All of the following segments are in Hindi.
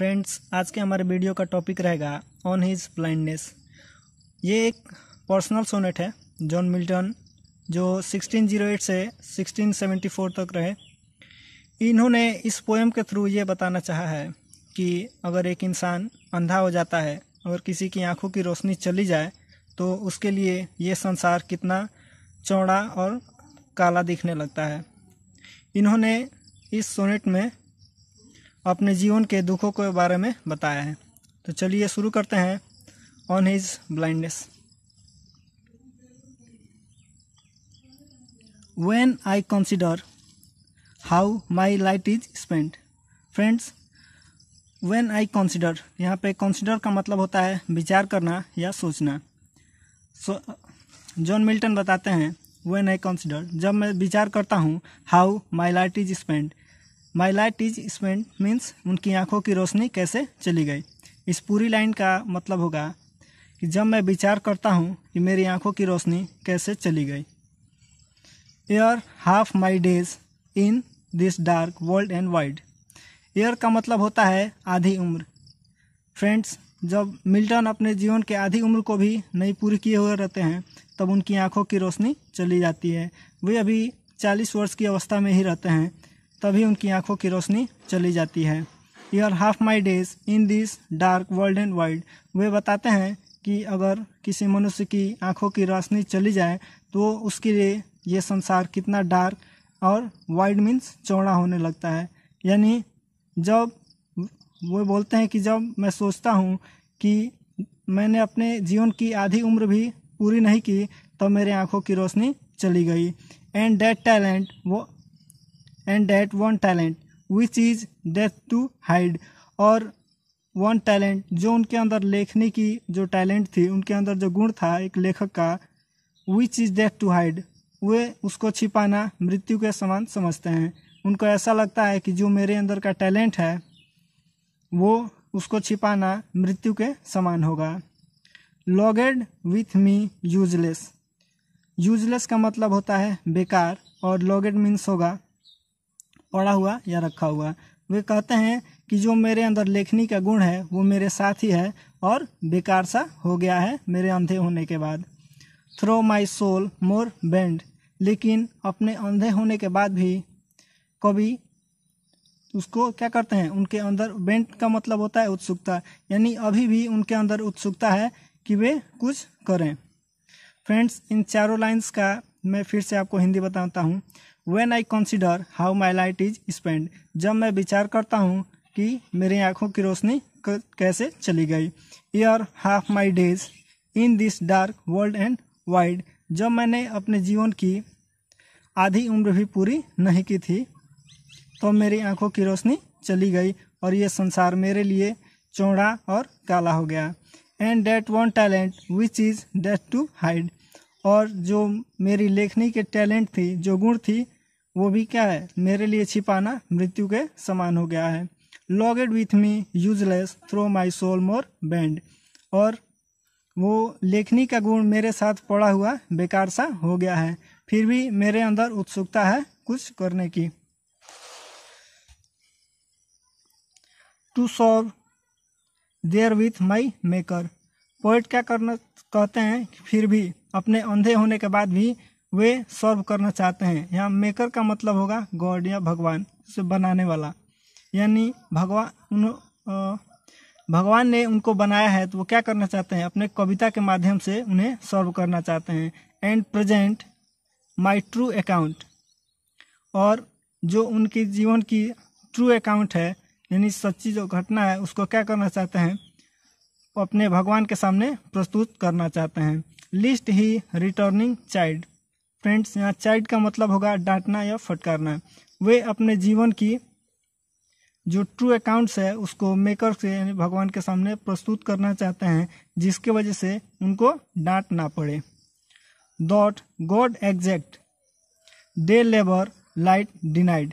फ्रेंड्स आज के हमारे वीडियो का टॉपिक रहेगा ऑन हिज ब्लाइंडनेस ये एक पर्सनल सोनेट है जॉन मिल्टन जो 1608 से 1674 तक रहे इन्होंने इस पोएम के थ्रू ये बताना चाहा है कि अगर एक इंसान अंधा हो जाता है अगर किसी की आंखों की रोशनी चली जाए तो उसके लिए ये संसार कितना चौड़ा और काला दिखने लगता है इन्होंने इस सोनेट में अपने जीवन के दुखों के बारे में बताया है तो चलिए शुरू करते हैं on his blindness when I consider how my light is spend friends when I consider यहाँ पे कंसिडर का मतलब होता है विचार करना या सोचना सो जॉन मिल्टन बताते हैं वेन आई कंसिडर जब मैं विचार करता हूँ how my light is spend my light is spent means उनकी आंखों की रोशनी कैसे चली गई इस पूरी लाइन का मतलब होगा कि जब मैं विचार करता हूँ कि मेरी आंखों की रोशनी कैसे चली गई ere half my days in this dark world and wide ere का मतलब होता है आधी उम्र फ्रेंड्स जब मिल्टन अपने जीवन के आधी उम्र को भी नहीं पूरी किए हुए रहते हैं तब उनकी आंखों की रोशनी चली जाती है वे अभी चालीस वर्ष की अवस्था में ही रहते हैं तभी उनकी आंखों की रोशनी चली जाती है you are half my days in this dark world and wide वे बताते हैं कि अगर किसी मनुष्य की आंखों की रोशनी चली जाए तो उसके लिए ये संसार कितना डार्क और वाइड मीन्स चौड़ा होने लगता है यानी जब वो बोलते हैं कि जब मैं सोचता हूँ कि मैंने अपने जीवन की आधी उम्र भी पूरी नहीं की तब तो मेरे आँखों की रोशनी चली गई एंड डेट टैलेंट वो and that one talent which is death to hide और वन टैलेंट जो उनके अंदर लेखने की जो टैलेंट थी उनके अंदर जो गुण था एक लेखक का which is death to hide वे उसको छिपाना मृत्यु के समान समझते हैं उनको ऐसा लगता है कि जो मेरे अंदर का टैलेंट है वो उसको छिपाना मृत्यु के समान होगा lodged with me useless useless का मतलब होता है बेकार और लॉगेड मीन्स होगा पड़ा हुआ या रखा हुआ वे कहते हैं कि जो मेरे अंदर लेखनी का गुण है वो मेरे साथ ही है और बेकार सा हो गया है मेरे अंधे होने के बाद though my soul more bent लेकिन अपने अंधे होने के बाद भी कवि उसको क्या करते हैं उनके अंदर बेंट का मतलब होता है उत्सुकता यानी अभी भी उनके अंदर उत्सुकता है कि वे कुछ करें फ्रेंड्स इन चारों लाइंस का मैं फिर से आपको हिंदी बताता हूँ when I consider how my light is spend जब मैं विचार करता हूँ कि मेरी आँखों की रोशनी कैसे चली गई ere half my days in this dark world and wide जब मैंने अपने जीवन की आधी उम्र भी पूरी नहीं की थी तो मेरी आँखों की रोशनी चली गई और ये संसार मेरे लिए चौड़ा और काला हो गया and that one talent which is death to hide और जो मेरी लेखनी के टैलेंट थी जो गुण थी वो भी क्या है मेरे लिए छिपाना मृत्यु के समान हो गया है lodged with me useless though my soul more bent और वो लेखनी का गुण मेरे साथ पड़ा हुआ बेकार सा हो गया है फिर भी मेरे अंदर उत्सुकता है कुछ करने की to serve therewith my maker poet क्या करना कहते हैं फिर भी अपने अंधे होने के बाद भी वे सर्व करना चाहते हैं यहाँ मेकर का मतलब होगा गॉड या भगवान से बनाने वाला यानी भगवान भगवान ने उनको बनाया है तो वो क्या करना चाहते हैं अपने कविता के माध्यम से उन्हें सर्व करना चाहते हैं and present my true account और जो उनके जीवन की ट्रू अकाउंट है यानी सच्ची जो घटना है उसको क्या करना चाहते हैं अपने भगवान के सामने प्रस्तुत करना चाहते हैं lest he returning child friends यहाँ चाइल्ड का मतलब होगा डांटना या फटकारना वे अपने जीवन की जो ट्रू अकाउंट्स है उसको मेकर से यानी भगवान के सामने प्रस्तुत करना चाहते हैं जिसके वजह से उनको डांट ना पड़े doth God exact day labour light denied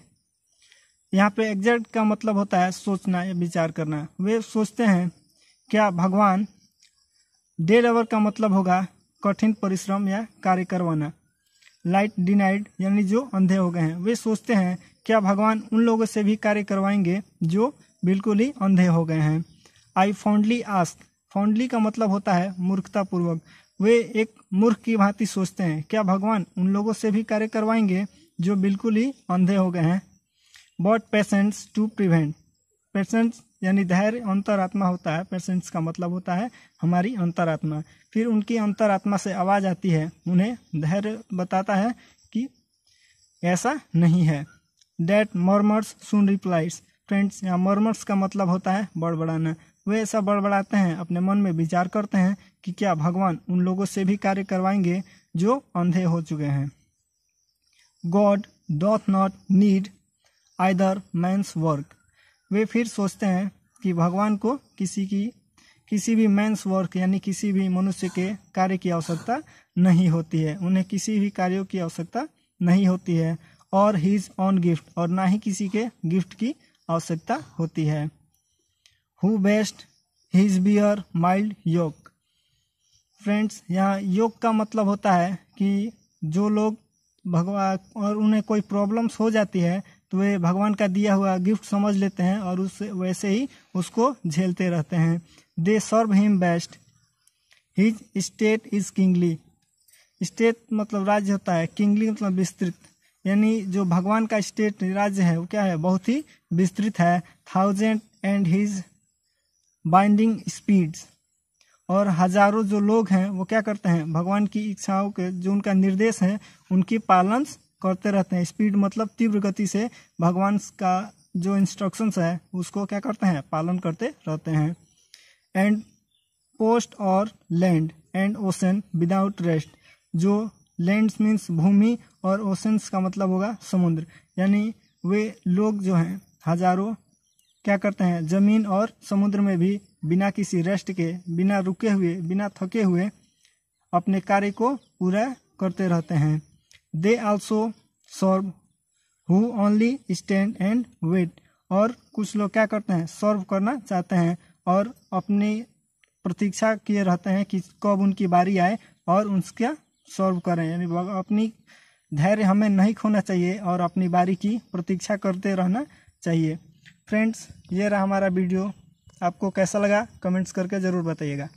यहाँ पे एग्जैक्ट का मतलब होता है सोचना या विचार करना वे सोचते हैं क्या भगवान डेड आवर का मतलब होगा कठिन परिश्रम या कार्य करवाना लाइट डिनाइड यानी जो अंधे हो गए हैं वे सोचते हैं क्या भगवान उन लोगों से भी कार्य करवाएंगे जो बिल्कुल ही अंधे हो गए हैं आई फाउंडली आस्क फाउंडली का मतलब होता है मूर्खतापूर्वक वे एक मूर्ख की भांति सोचते हैं क्या भगवान उन लोगों से भी कार्य करवाएंगे जो बिल्कुल ही अंधे हो गए हैं but patience to prevent patience यानी धैर्य अंतरात्मा होता है पेशेंस का मतलब होता है हमारी अंतरात्मा फिर उनकी अंतरात्मा से आवाज़ आती है उन्हें धैर्य बताता है कि ऐसा नहीं है that murmurs soon replies friends या मॉर्मर्स का मतलब होता है बड़बड़ाना वे ऐसा बड़बड़ाते हैं अपने मन में विचार करते हैं कि क्या भगवान उन लोगों से भी कार्य करवाएंगे जो अंधे हो चुके हैं God doth not need either man's work वे फिर सोचते हैं कि भगवान को किसी की किसी भी मैंस वर्क यानी किसी भी मनुष्य के कार्य की आवश्यकता नहीं होती है उन्हें किसी भी कार्यों की आवश्यकता नहीं होती है और हीज ऑन गिफ्ट और ना ही किसी के गिफ्ट की आवश्यकता होती है who best his bear mild yoke friends यहाँ योग का मतलब होता है कि जो लोग भगवान और उन्हें कोई प्रॉब्लम्स हो जाती है तो वे भगवान का दिया हुआ गिफ्ट समझ लेते हैं और उस वैसे ही उसको झेलते रहते हैं they serve him best his state is kingly state मतलब राज्य होता है किंगली मतलब विस्तृत यानी जो भगवान का स्टेट राज्य है वो क्या है बहुत ही विस्तृत है thousand and his binding speeds और हजारों जो लोग हैं वो क्या करते हैं भगवान की इच्छाओं के जो उनका निर्देश है उनकी पालन करते रहते हैं स्पीड मतलब तीव्र गति से भगवान का जो इंस्ट्रक्शंस है उसको क्या करते हैं पालन करते रहते हैं and post o'er land and ocean without rest जो लैंड मीन्स भूमि और ओशंस का मतलब होगा समुद्र यानी वे लोग जो हैं हजारों क्या करते हैं जमीन और समुद्र में भी बिना किसी रेस्ट के बिना रुके हुए बिना थके हुए अपने कार्य को पूरा करते रहते हैं they also serve who only stand and wait और कुछ लोग क्या करते हैं सर्व करना चाहते हैं और अपनी प्रतीक्षा किए रहते हैं कि कब उनकी बारी आए और उसका सर्व करें यानी अपनी धैर्य हमें नहीं खोना चाहिए और अपनी बारी की प्रतीक्षा करते रहना चाहिए फ्रेंड्स ये रहा हमारा वीडियो आपको कैसा लगा कमेंट्स करके ज़रूर बताइएगा